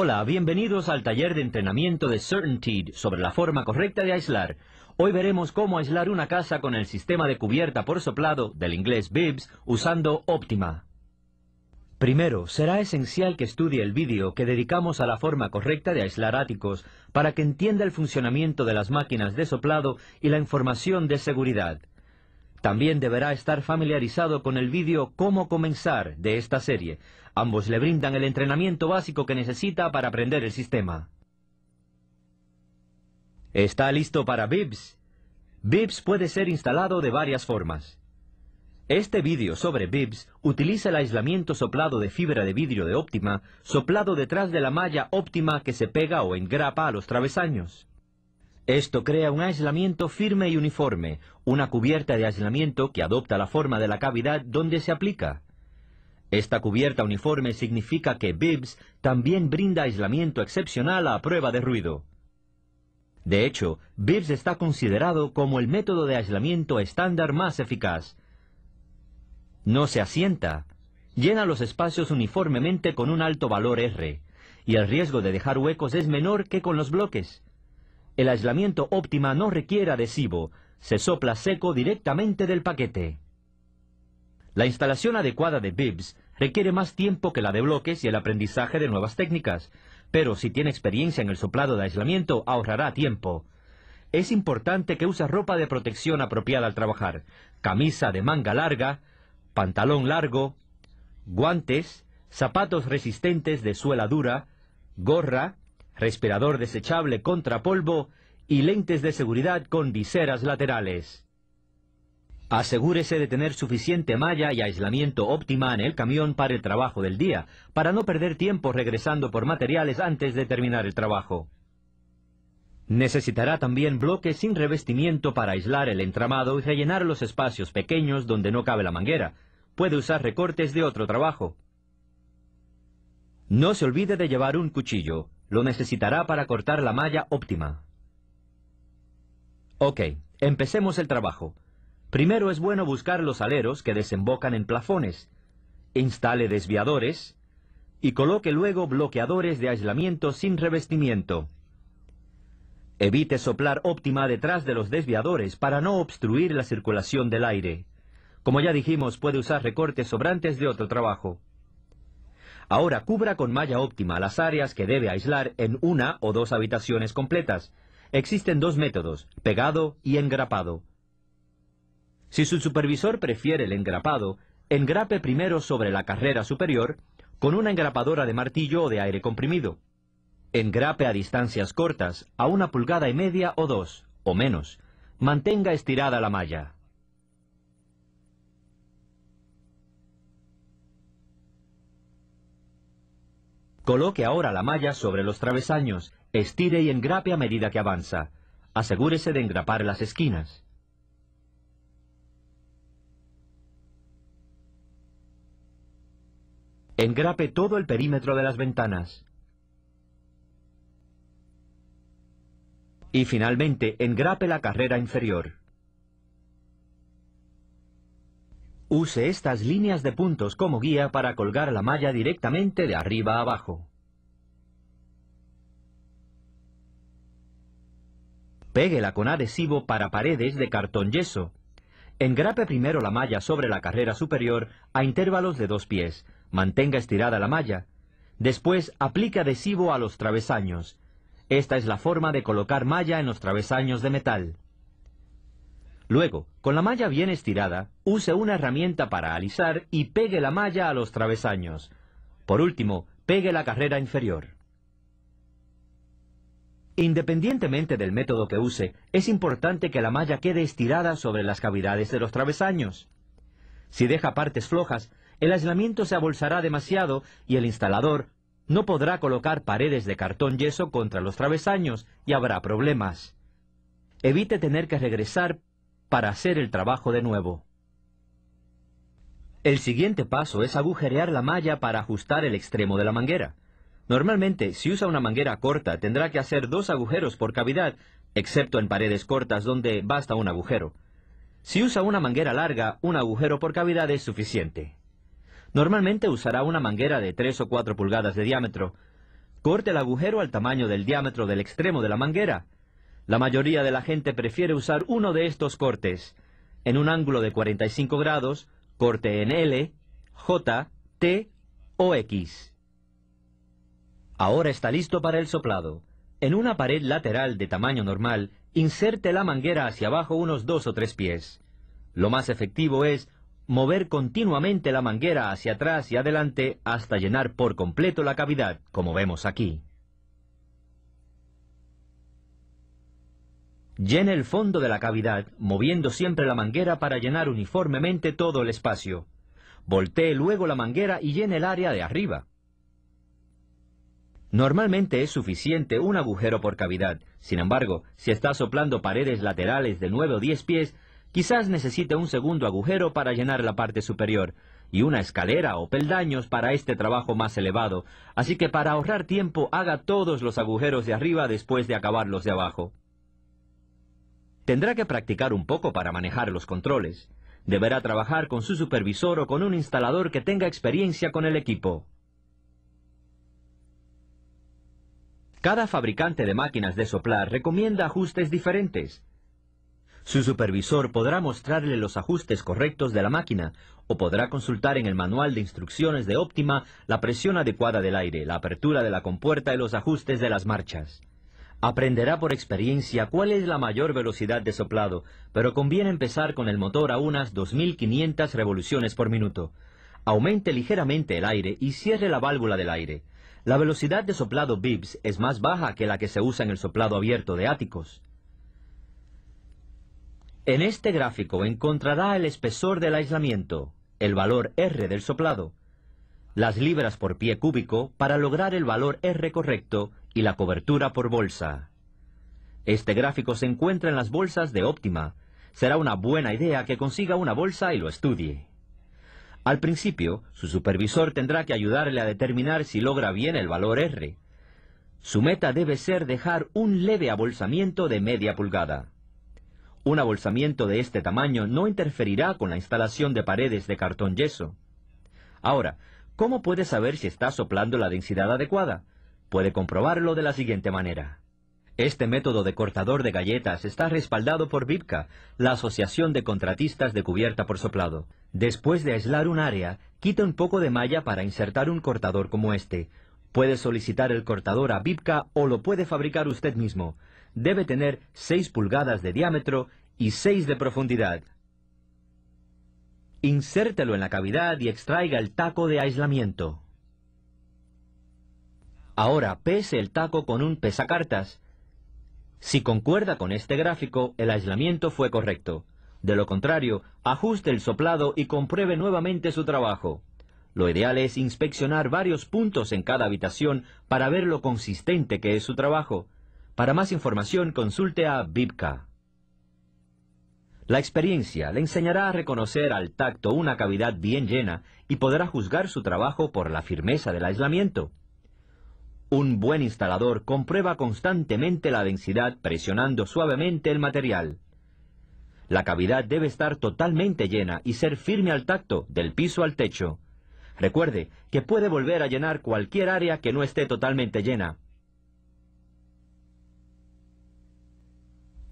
Hola, bienvenidos al taller de entrenamiento de CertainTeed sobre la forma correcta de aislar. Hoy veremos cómo aislar una casa con el sistema de cubierta por soplado del inglés BIBS usando Optima. Primero, será esencial que estudie el vídeo que dedicamos a la forma correcta de aislar áticos para que entienda el funcionamiento de las máquinas de soplado y la información de seguridad. También deberá estar familiarizado con el vídeo Cómo comenzar de esta serie. Ambos le brindan el entrenamiento básico que necesita para aprender el sistema. ¿Está listo para BIBS? BIBS puede ser instalado de varias formas. Este vídeo sobre BIBS utiliza el aislamiento soplado de fibra de vidrio de óptima, soplado detrás de la malla óptima que se pega o engrapa a los travesaños. Esto crea un aislamiento firme y uniforme, una cubierta de aislamiento que adopta la forma de la cavidad donde se aplica. Esta cubierta uniforme significa que BIBS también brinda aislamiento excepcional a prueba de ruido. De hecho, BIBS está considerado como el método de aislamiento estándar más eficaz. No se asienta. Llena los espacios uniformemente con un alto valor R, y el riesgo de dejar huecos es menor que con los bloques el aislamiento óptima no requiere adhesivo, se sopla seco directamente del paquete. La instalación adecuada de bibs requiere más tiempo que la de bloques y el aprendizaje de nuevas técnicas, pero si tiene experiencia en el soplado de aislamiento ahorrará tiempo. Es importante que use ropa de protección apropiada al trabajar, camisa de manga larga, pantalón largo, guantes, zapatos resistentes de suela dura, gorra, respirador desechable contra polvo y lentes de seguridad con viseras laterales. Asegúrese de tener suficiente malla y aislamiento óptima en el camión para el trabajo del día, para no perder tiempo regresando por materiales antes de terminar el trabajo. Necesitará también bloques sin revestimiento para aislar el entramado y rellenar los espacios pequeños donde no cabe la manguera. Puede usar recortes de otro trabajo. No se olvide de llevar un cuchillo. Lo necesitará para cortar la malla óptima. Ok, empecemos el trabajo. Primero es bueno buscar los aleros que desembocan en plafones. Instale desviadores y coloque luego bloqueadores de aislamiento sin revestimiento. Evite soplar óptima detrás de los desviadores para no obstruir la circulación del aire. Como ya dijimos, puede usar recortes sobrantes de otro trabajo. Ahora cubra con malla óptima las áreas que debe aislar en una o dos habitaciones completas. Existen dos métodos, pegado y engrapado. Si su supervisor prefiere el engrapado, engrape primero sobre la carrera superior con una engrapadora de martillo o de aire comprimido. Engrape a distancias cortas, a una pulgada y media o dos, o menos. Mantenga estirada la malla. Coloque ahora la malla sobre los travesaños, estire y engrape a medida que avanza. Asegúrese de engrapar las esquinas. Engrape todo el perímetro de las ventanas. Y finalmente, engrape la carrera inferior. Use estas líneas de puntos como guía para colgar la malla directamente de arriba abajo. la con adhesivo para paredes de cartón yeso. Engrape primero la malla sobre la carrera superior a intervalos de dos pies. Mantenga estirada la malla. Después aplique adhesivo a los travesaños. Esta es la forma de colocar malla en los travesaños de metal. Luego, con la malla bien estirada, use una herramienta para alisar y pegue la malla a los travesaños. Por último, pegue la carrera inferior. Independientemente del método que use, es importante que la malla quede estirada sobre las cavidades de los travesaños. Si deja partes flojas, el aislamiento se abolsará demasiado y el instalador no podrá colocar paredes de cartón yeso contra los travesaños y habrá problemas. Evite tener que regresar para hacer el trabajo de nuevo. El siguiente paso es agujerear la malla para ajustar el extremo de la manguera. Normalmente, si usa una manguera corta, tendrá que hacer dos agujeros por cavidad, excepto en paredes cortas donde basta un agujero. Si usa una manguera larga, un agujero por cavidad es suficiente. Normalmente usará una manguera de 3 o 4 pulgadas de diámetro. Corte el agujero al tamaño del diámetro del extremo de la manguera. La mayoría de la gente prefiere usar uno de estos cortes. En un ángulo de 45 grados, corte en L, J, T o X. Ahora está listo para el soplado. En una pared lateral de tamaño normal, inserte la manguera hacia abajo unos dos o tres pies. Lo más efectivo es mover continuamente la manguera hacia atrás y adelante hasta llenar por completo la cavidad, como vemos aquí. Llene el fondo de la cavidad, moviendo siempre la manguera para llenar uniformemente todo el espacio. Voltee luego la manguera y llene el área de arriba. Normalmente es suficiente un agujero por cavidad. Sin embargo, si está soplando paredes laterales de 9 o 10 pies, quizás necesite un segundo agujero para llenar la parte superior y una escalera o peldaños para este trabajo más elevado. Así que para ahorrar tiempo haga todos los agujeros de arriba después de acabar los de abajo. Tendrá que practicar un poco para manejar los controles. Deberá trabajar con su supervisor o con un instalador que tenga experiencia con el equipo. Cada fabricante de máquinas de soplar recomienda ajustes diferentes. Su supervisor podrá mostrarle los ajustes correctos de la máquina o podrá consultar en el manual de instrucciones de óptima la presión adecuada del aire, la apertura de la compuerta y los ajustes de las marchas. Aprenderá por experiencia cuál es la mayor velocidad de soplado, pero conviene empezar con el motor a unas 2.500 revoluciones por minuto. Aumente ligeramente el aire y cierre la válvula del aire. La velocidad de soplado bips es más baja que la que se usa en el soplado abierto de áticos. En este gráfico encontrará el espesor del aislamiento, el valor R del soplado, las libras por pie cúbico para lograr el valor R correcto y la cobertura por bolsa. Este gráfico se encuentra en las bolsas de óptima Será una buena idea que consiga una bolsa y lo estudie. Al principio, su supervisor tendrá que ayudarle a determinar si logra bien el valor R. Su meta debe ser dejar un leve abolsamiento de media pulgada. Un abolsamiento de este tamaño no interferirá con la instalación de paredes de cartón yeso. Ahora, ¿cómo puede saber si está soplando la densidad adecuada? puede comprobarlo de la siguiente manera. Este método de cortador de galletas está respaldado por VIPCA, la Asociación de Contratistas de Cubierta por Soplado. Después de aislar un área, quite un poco de malla para insertar un cortador como este. Puede solicitar el cortador a BIPCA o lo puede fabricar usted mismo. Debe tener 6 pulgadas de diámetro y 6 de profundidad. Insértelo en la cavidad y extraiga el taco de aislamiento. Ahora pese el taco con un pesacartas. Si concuerda con este gráfico, el aislamiento fue correcto. De lo contrario, ajuste el soplado y compruebe nuevamente su trabajo. Lo ideal es inspeccionar varios puntos en cada habitación para ver lo consistente que es su trabajo. Para más información, consulte a Bibka. La experiencia le enseñará a reconocer al tacto una cavidad bien llena y podrá juzgar su trabajo por la firmeza del aislamiento. Un buen instalador comprueba constantemente la densidad presionando suavemente el material. La cavidad debe estar totalmente llena y ser firme al tacto, del piso al techo. Recuerde que puede volver a llenar cualquier área que no esté totalmente llena.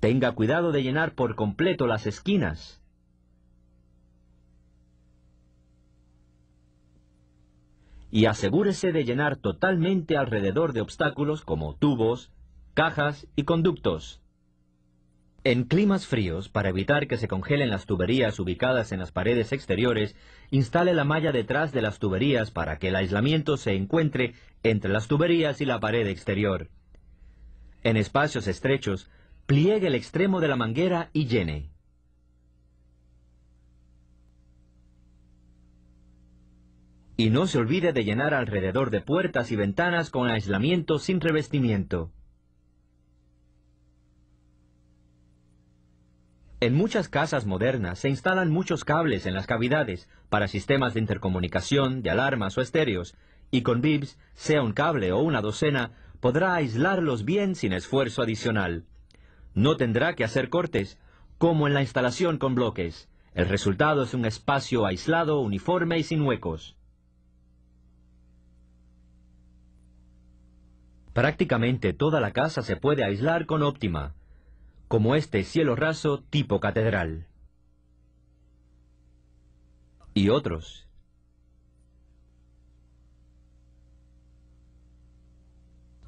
Tenga cuidado de llenar por completo las esquinas. y asegúrese de llenar totalmente alrededor de obstáculos como tubos, cajas y conductos. En climas fríos, para evitar que se congelen las tuberías ubicadas en las paredes exteriores, instale la malla detrás de las tuberías para que el aislamiento se encuentre entre las tuberías y la pared exterior. En espacios estrechos, pliegue el extremo de la manguera y llene. Y no se olvide de llenar alrededor de puertas y ventanas con aislamiento sin revestimiento. En muchas casas modernas se instalan muchos cables en las cavidades para sistemas de intercomunicación, de alarmas o estéreos, y con VIPS, sea un cable o una docena, podrá aislarlos bien sin esfuerzo adicional. No tendrá que hacer cortes, como en la instalación con bloques. El resultado es un espacio aislado, uniforme y sin huecos. Prácticamente toda la casa se puede aislar con óptima, como este cielo raso tipo catedral. Y otros.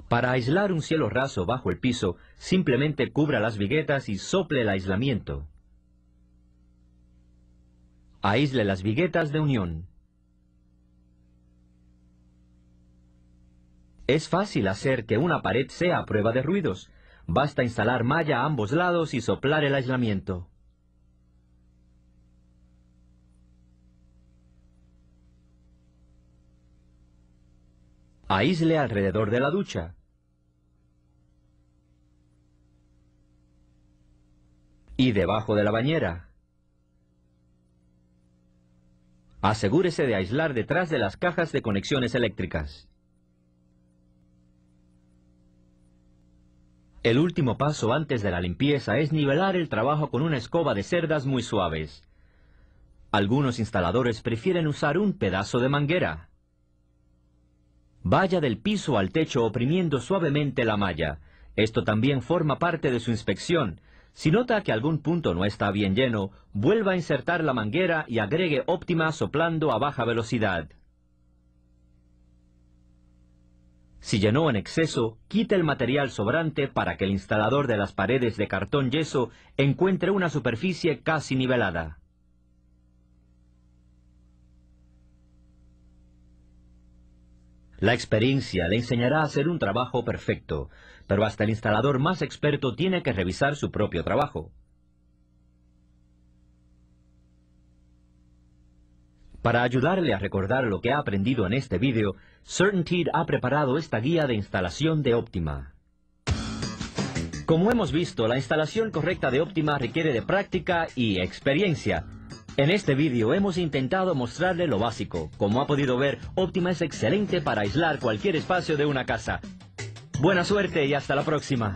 Para aislar un cielo raso bajo el piso, simplemente cubra las viguetas y sople el aislamiento. Aísle las viguetas de unión. Es fácil hacer que una pared sea a prueba de ruidos. Basta instalar malla a ambos lados y soplar el aislamiento. Aísle alrededor de la ducha. Y debajo de la bañera. Asegúrese de aislar detrás de las cajas de conexiones eléctricas. El último paso antes de la limpieza es nivelar el trabajo con una escoba de cerdas muy suaves. Algunos instaladores prefieren usar un pedazo de manguera. Vaya del piso al techo oprimiendo suavemente la malla. Esto también forma parte de su inspección. Si nota que algún punto no está bien lleno, vuelva a insertar la manguera y agregue óptima soplando a baja velocidad. Si llenó en exceso, quite el material sobrante para que el instalador de las paredes de cartón yeso encuentre una superficie casi nivelada. La experiencia le enseñará a hacer un trabajo perfecto, pero hasta el instalador más experto tiene que revisar su propio trabajo. Para ayudarle a recordar lo que ha aprendido en este vídeo, CertainTeed ha preparado esta guía de instalación de Optima. Como hemos visto, la instalación correcta de Optima requiere de práctica y experiencia. En este vídeo hemos intentado mostrarle lo básico. Como ha podido ver, Optima es excelente para aislar cualquier espacio de una casa. Buena suerte y hasta la próxima.